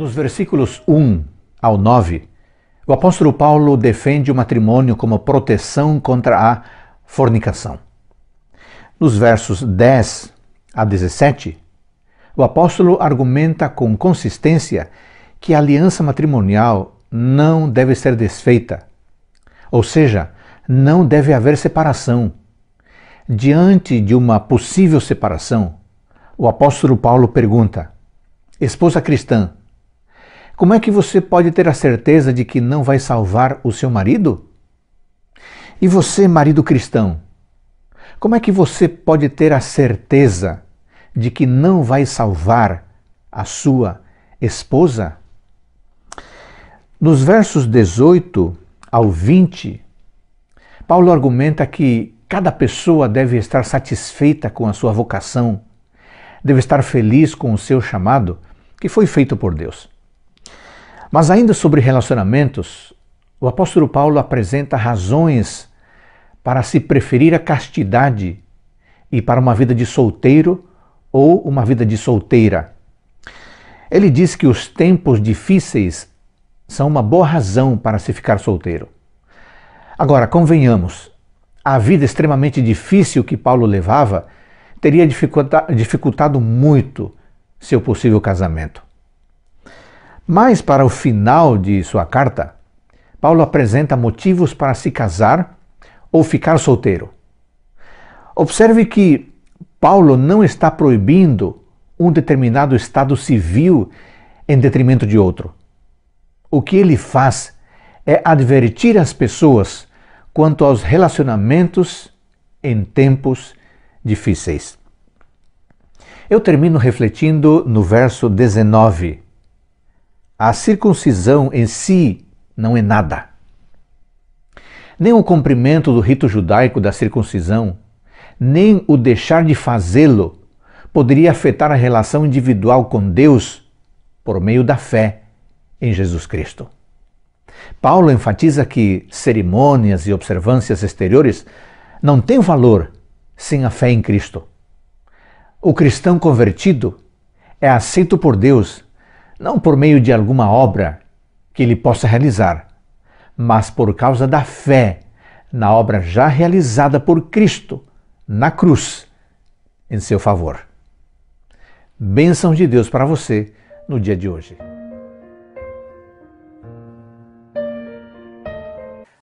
Nos versículos 1 ao 9, o apóstolo Paulo defende o matrimônio como proteção contra a fornicação. Nos versos 10 a 17, o apóstolo argumenta com consistência que a aliança matrimonial não deve ser desfeita, ou seja, não deve haver separação. Diante de uma possível separação, o apóstolo Paulo pergunta: esposa cristã, como é que você pode ter a certeza de que não vai salvar o seu marido? E você, marido cristão, como é que você pode ter a certeza de que não vai salvar a sua esposa? Nos versos 18 ao 20, Paulo argumenta que cada pessoa deve estar satisfeita com a sua vocação, deve estar feliz com o seu chamado que foi feito por Deus. Mas ainda sobre relacionamentos, o apóstolo Paulo apresenta razões para se preferir a castidade e para uma vida de solteiro ou uma vida de solteira. Ele diz que os tempos difíceis são uma boa razão para se ficar solteiro. Agora, convenhamos, a vida extremamente difícil que Paulo levava teria dificultado muito seu possível casamento. Mas para o final de sua carta, Paulo apresenta motivos para se casar ou ficar solteiro. Observe que Paulo não está proibindo um determinado estado civil em detrimento de outro. O que ele faz é advertir as pessoas quanto aos relacionamentos em tempos difíceis. Eu termino refletindo no verso 19 a circuncisão em si não é nada. Nem o cumprimento do rito judaico da circuncisão, nem o deixar de fazê-lo poderia afetar a relação individual com Deus por meio da fé em Jesus Cristo. Paulo enfatiza que cerimônias e observâncias exteriores não têm valor sem a fé em Cristo. O cristão convertido é aceito por Deus não por meio de alguma obra que ele possa realizar, mas por causa da fé na obra já realizada por Cristo na cruz em seu favor. Bênção de Deus para você no dia de hoje.